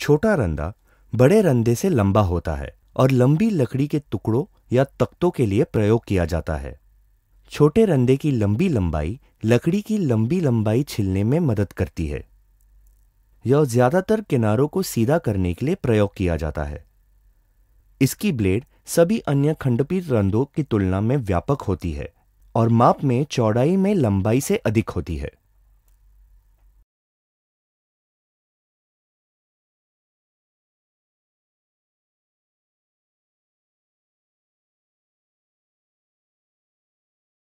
छोटा रंदा बड़े रंदे से लंबा होता है और लंबी लकड़ी के टुकड़ों या तख्तों के लिए प्रयोग किया जाता है छोटे रंदे की लंबी लंबाई लकड़ी की लंबी लंबाई छिलने में मदद करती है यह ज्यादातर किनारों को सीधा करने के लिए प्रयोग किया जाता है इसकी ब्लेड सभी अन्य खंडपीठ रंधों की तुलना में व्यापक होती है और माप में चौड़ाई में लंबाई से अधिक होती है